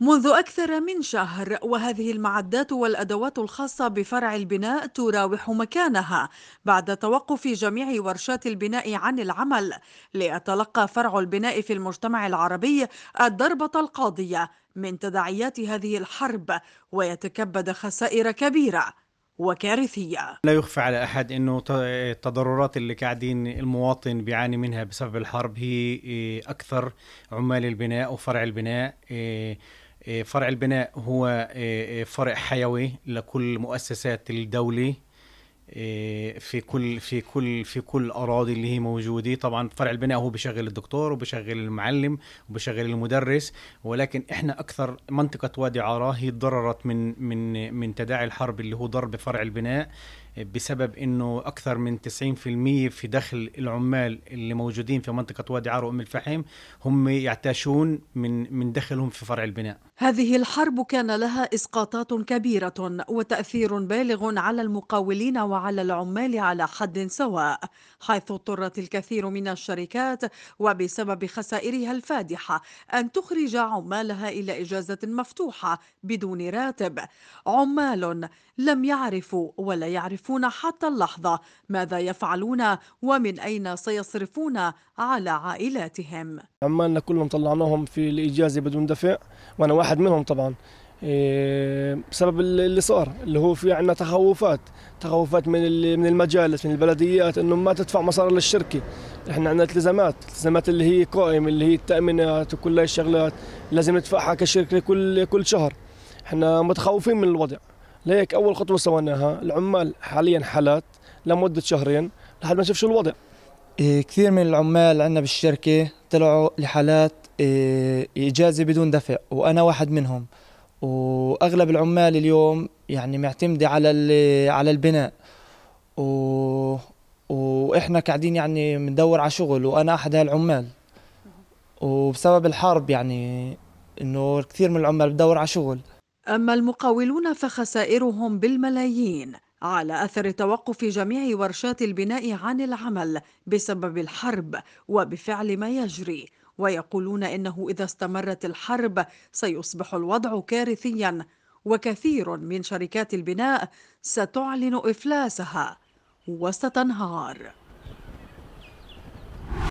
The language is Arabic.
منذ أكثر من شهر وهذه المعدات والأدوات الخاصة بفرع البناء تراوح مكانها بعد توقف جميع ورشات البناء عن العمل ليتلقى فرع البناء في المجتمع العربي الضربة القاضية من تداعيات هذه الحرب ويتكبد خسائر كبيرة وكارثية لا يخفى على أحد أنه التضررات اللي قاعدين المواطن بيعاني منها بسبب الحرب هي إيه، أكثر عمال البناء وفرع البناء إيه، إيه، فرع البناء هو إيه، إيه، فرع حيوي لكل مؤسسات الدولة في كل في كل في كل الاراضي اللي هي موجوده طبعا فرع البناء هو بشغل الدكتور وبشغل المعلم وبشغل المدرس ولكن احنا اكثر منطقه وادي عراه هي تضررت من من من تداعي الحرب اللي هو ضرب فرع البناء بسبب انه اكثر من 90% في دخل العمال اللي موجودين في منطقه وادي عار وام الفحم هم يعتاشون من من دخلهم في فرع البناء. هذه الحرب كان لها اسقاطات كبيره وتاثير بالغ على المقاولين وعلى العمال على حد سواء، حيث اضطرت الكثير من الشركات وبسبب خسائرها الفادحه ان تخرج عمالها الى اجازه مفتوحه بدون راتب. عمال لم يعرفوا ولا يعرفوا يعرفون حتى اللحظة ماذا يفعلون ومن أين سيصرفون على عائلاتهم عمالنا كلهم طلعناهم في الإجازة بدون دفع وأنا واحد منهم طبعا بسبب إيه، اللي صار اللي هو في عندنا تخوفات تخوفات من من المجالس من البلديات انه ما تدفع مصاري للشركه احنا عندنا التزامات التزامات اللي هي قائمة اللي هي التامينات وكل هاي الشغلات لازم ندفعها كشركه كل كل شهر احنا متخوفين من الوضع لهيك اول خطوه سويناها العمال حاليا حالات لمده شهرين لحد ما نشوف شو الوضع إيه، كثير من العمال عندنا بالشركه طلعوا لحالات إيه، اجازه بدون دفع وانا واحد منهم واغلب العمال اليوم يعني معتمده على على البناء و... واحنا قاعدين يعني بندور على شغل وانا احد هالعمال وبسبب الحرب يعني انه كثير من العمال بدور على شغل أما المقاولون فخسائرهم بالملايين على أثر توقف جميع ورشات البناء عن العمل بسبب الحرب وبفعل ما يجري ويقولون إنه إذا استمرت الحرب سيصبح الوضع كارثيا وكثير من شركات البناء ستعلن إفلاسها وستنهار